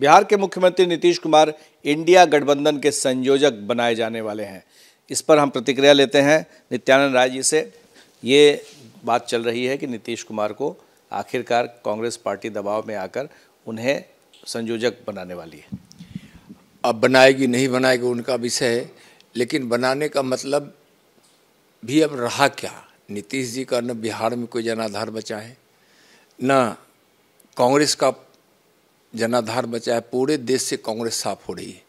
बिहार के मुख्यमंत्री नीतीश कुमार इंडिया गठबंधन के संयोजक बनाए जाने वाले हैं इस पर हम प्रतिक्रिया लेते हैं नित्यानंद राय जी से ये बात चल रही है कि नीतीश कुमार को आखिरकार कांग्रेस पार्टी दबाव में आकर उन्हें संयोजक बनाने वाली है अब बनाएगी नहीं बनाएगी उनका विषय है लेकिन बनाने का मतलब भी अब रहा क्या नीतीश जी का न बिहार में कोई जनाधार बचा है न कांग्रेस का जनाधार बचा है पूरे देश से कांग्रेस साफ हो रही है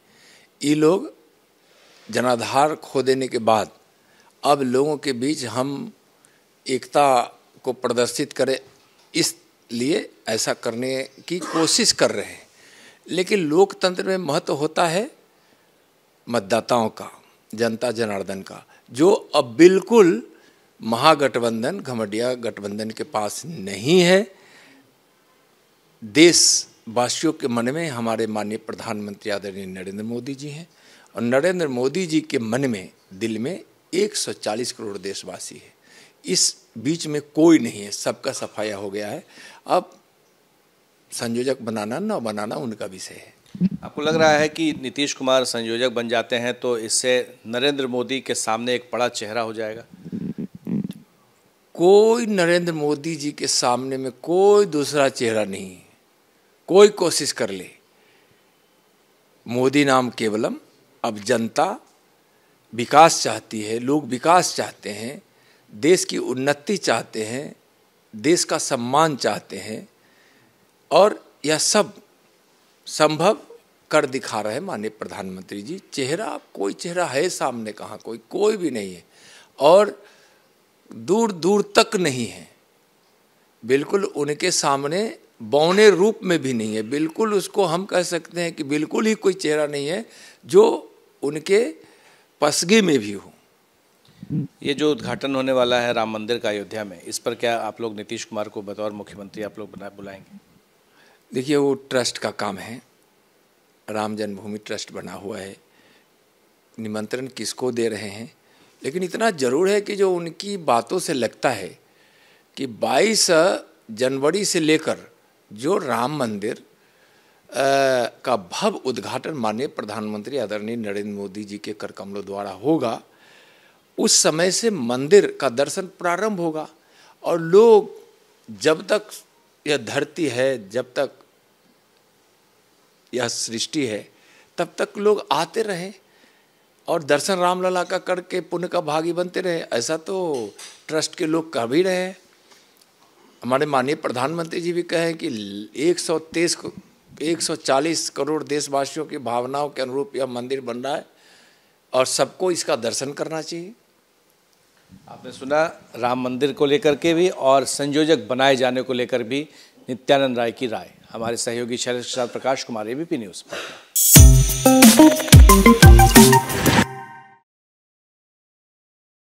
ये लोग जनाधार खो देने के बाद अब लोगों के बीच हम एकता को प्रदर्शित करें इसलिए ऐसा करने की कोशिश कर रहे हैं लेकिन लोकतंत्र में महत्व होता है मतदाताओं का जनता जनार्दन का जो अब बिल्कुल महागठबंधन घमडिया गठबंधन के पास नहीं है देश वासियों के मन में हमारे माननीय प्रधानमंत्री आदरणीय नरेंद्र मोदी जी हैं और नरेंद्र मोदी जी के मन में दिल में 140 करोड़ देशवासी है इस बीच में कोई नहीं है सबका सफाया हो गया है अब संयोजक बनाना न बनाना उनका विषय है आपको लग रहा है कि नीतीश कुमार संयोजक बन जाते हैं तो इससे नरेंद्र मोदी के सामने एक बड़ा चेहरा हो जाएगा कोई नरेंद्र मोदी जी के सामने में कोई दूसरा चेहरा नहीं कोई कोशिश कर ले मोदी नाम केवलम अब जनता विकास चाहती है लोग विकास चाहते हैं देश की उन्नति चाहते हैं देश का सम्मान चाहते हैं और यह सब संभव कर दिखा रहे माननीय प्रधानमंत्री जी चेहरा कोई चेहरा है सामने कहाँ कोई कोई भी नहीं है और दूर दूर तक नहीं है बिल्कुल उनके सामने बौने रूप में भी नहीं है बिल्कुल उसको हम कह सकते हैं कि बिल्कुल ही कोई चेहरा नहीं है जो उनके पसगी में भी हो ये जो उद्घाटन होने वाला है राम मंदिर का अयोध्या में इस पर क्या आप लोग नीतीश कुमार को बतौर मुख्यमंत्री आप लोग बना बुलाएंगे देखिए वो ट्रस्ट का काम है राम जन्मभूमि ट्रस्ट बना हुआ है निमंत्रण किसको दे रहे हैं लेकिन इतना ज़रूर है कि जो उनकी बातों से लगता है कि 22 जनवरी से लेकर जो राम मंदिर आ, का भव्य उद्घाटन माननीय प्रधानमंत्री आदरणीय नरेंद्र मोदी जी के कर कमलों द्वारा होगा उस समय से मंदिर का दर्शन प्रारंभ होगा और लोग जब तक यह धरती है जब तक यह सृष्टि है तब तक लोग आते रहें और दर्शन रामलला का करके पुण्य का भागी बनते रहे ऐसा तो ट्रस्ट के लोग कर भी रहे हैं हमारे माननीय प्रधानमंत्री जी भी कहें कि 123 को 140 करोड़ देशवासियों की भावनाओं के अनुरूप यह मंदिर बन रहा है और सबको इसका दर्शन करना चाहिए आपने सुना राम मंदिर को लेकर के भी और संयोजक बनाए जाने को लेकर भी नित्यानंद राय की राय हमारे सहयोगी शैलेश प्रकाश कुमार एबीपी न्यूज़ पर